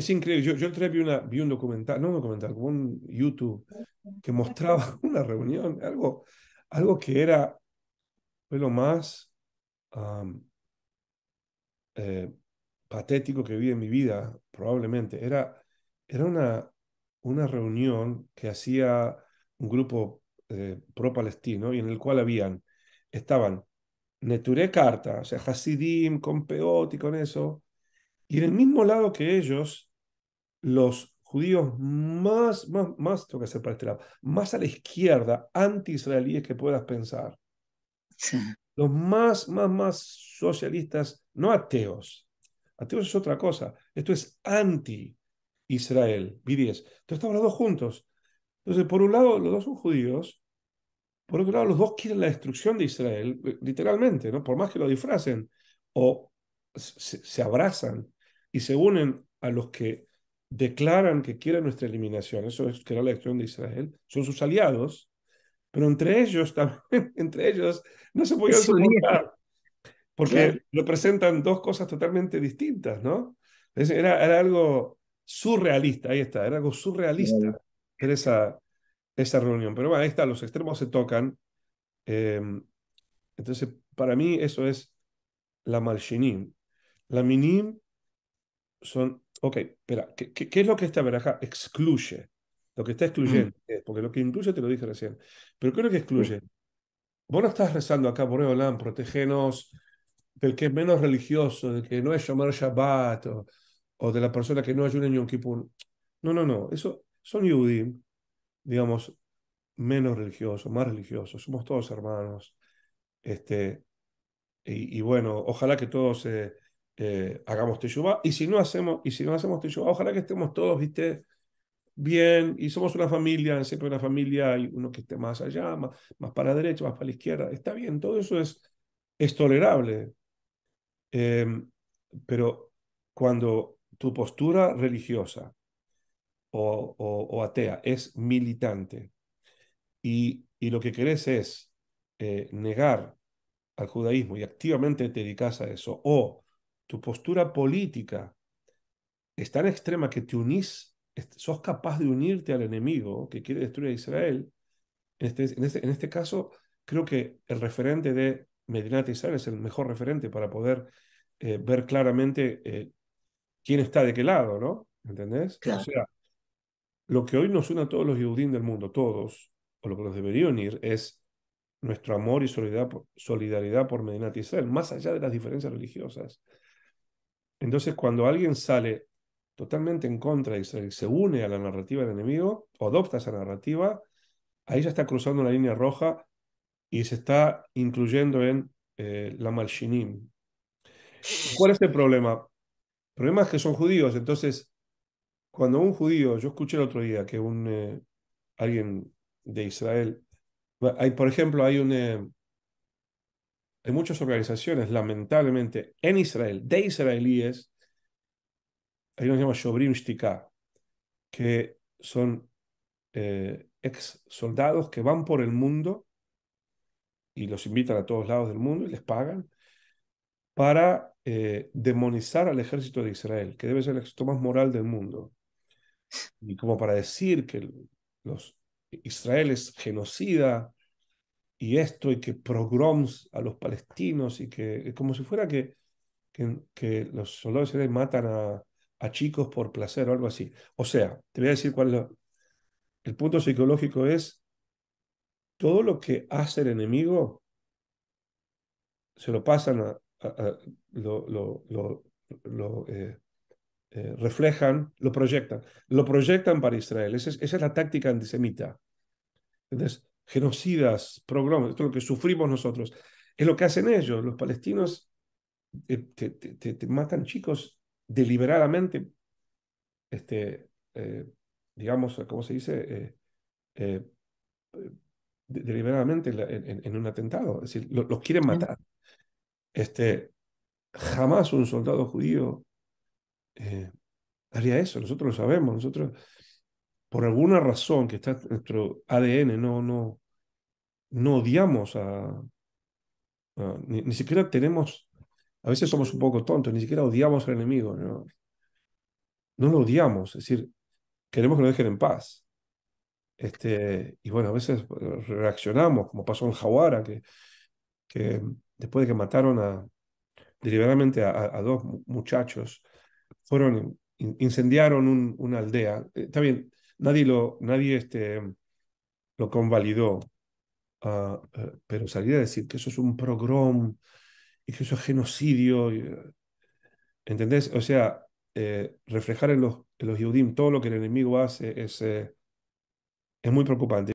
Es increíble. Yo, yo entré vi, una, vi un documental, no un documental, un YouTube, que mostraba una reunión, algo, algo que era, fue lo más eh, patético que vi en mi vida, probablemente. Era, era una, una reunión que hacía un grupo eh, pro-palestino y en el cual habían, estaban Neturé Carta, o sea, Hasidim, con Peot y con eso, y en el mismo lado que ellos los judíos más, más, más, tengo que hacer para este más a la izquierda, anti-israelíes que puedas pensar. Los más, más, más socialistas, no ateos. Ateos es otra cosa. Esto es anti-Israel, BDS. Entonces estamos los dos juntos. Entonces, por un lado, los dos son judíos. Por otro lado, los dos quieren la destrucción de Israel, eh, literalmente, ¿no? Por más que lo disfracen o se abrazan y se unen a los que declaran que quieren nuestra eliminación, eso es que era la elección de Israel, son sus aliados, pero entre ellos entre ellos no se podía soportar, porque lo representan dos cosas totalmente distintas, ¿no? Era, era algo surrealista, ahí está, era algo surrealista esa, esa reunión. Pero bueno, ahí está, los extremos se tocan. Em, entonces, para mí eso es la malshinim. La minim son ok, espera, ¿qué, es lo que esta veraja excluye? Lo que está excluyendo, mm. porque lo que incluye te lo dije recién, pero ¿qué es lo que mm. excluye? Vos no estás rezando acá, por Boreolán, protégenos del que es menos religioso, del que no es llamar Shabbat, o, de la persona que no ayuna en Yom Kippur. No, no, no, eso son Yudim, digamos, menos religiosos, más religiosos, somos todos hermanos. Este, y, bueno, ojalá que todos... se. Eh, hagamos teshuvah. Y si no hacemos, y si no hacemos teshuvah, ojalá que estemos todos, viste, bien, y somos una familia, siempre una familia, hay uno que esté más allá, más, para la derecha, más para la izquierda. Está bien, todo eso es, es tolerable. Em, pero cuando tu postura religiosa o, atea es militante y, lo que querés es eh, negar al judaísmo y activamente te dedicas a eso, o tu postura política es tan extrema que te unís, sos capaz de unirte al enemigo que quiere destruir a Israel. En este, este, este caso, creo que el referente de Medinat Israel es el mejor referente para poder eh, ver claramente eh, quién está de qué lado, ¿no? ¿Entendés? O sea, lo que hoy nos une a todos los judíos del mundo, todos, o lo que nos debería unir, es nuestro amor y solidaridad por, solidaridad por Israel, más allá de las diferencias religiosas. Entonces, cuando alguien sale totalmente en contra de Israel, se une a la narrativa del enemigo, o adopta esa narrativa, ahí ya está cruzando la línea roja y se está incluyendo en eh, la Malshinim. ¿Cuál es el problema? El problema es que son judíos, entonces, cuando un judío, yo escuché el otro día que un, eh, alguien de Israel, por ejemplo, hay un, eh, hay muchas organizaciones, lamentablemente, en Israel, de israelíes, ahí nos llama Shobrim que son eh, ex soldados que van por el mundo y los invitan a todos lados del mundo y les pagan para eh, demonizar al ejército de Israel, que debe ser el ejército más moral del mundo. Y como para decir que los Israel es genocida, y esto, y que progroms a los palestinos, y que como si fuera que, que, los soldados israelíes matan a, a, chicos por placer o algo así. O sea, te voy a decir cuál es el punto psicológico es, todo lo que hace el enemigo, se lo pasan lo, lo, lo, eh, eh, reflejan, lo proyectan, lo proyectan para Israel. es, esa es la táctica antisemita. Entonces, genocidas, programas, esto es lo que sufrimos nosotros. Es lo que hacen ellos. Los palestinos eh, te, matan chicos deliberadamente, este, eh, digamos, ¿cómo se dice? Eh, deliberadamente en, un atentado. Es decir, los quieren matar. Este, jamás un soldado judío haría eso. Nosotros lo sabemos. Nosotros, por alguna razón que está nuestro ADN, no, no, no odiamos a... ni, siquiera tenemos... A veces somos un poco tontos, ni siquiera odiamos al enemigo. No, no lo odiamos, es decir, queremos que lo dejen en paz. Este, y bueno, a veces eh, reaccionamos, como pasó en Jawara, que, que después de que mataron a, deliberadamente a, dos muchachos, fueron, incendiaron un, una aldea. Eh, está bien, nadie lo, nadie este, lo convalidó, pero salir a decir que eso es un progrom y que eso es genocidio, y, eh, ¿entendés? O sea, eh, reflejar en los, yudim todo lo que el enemigo hace es, eh, es muy preocupante.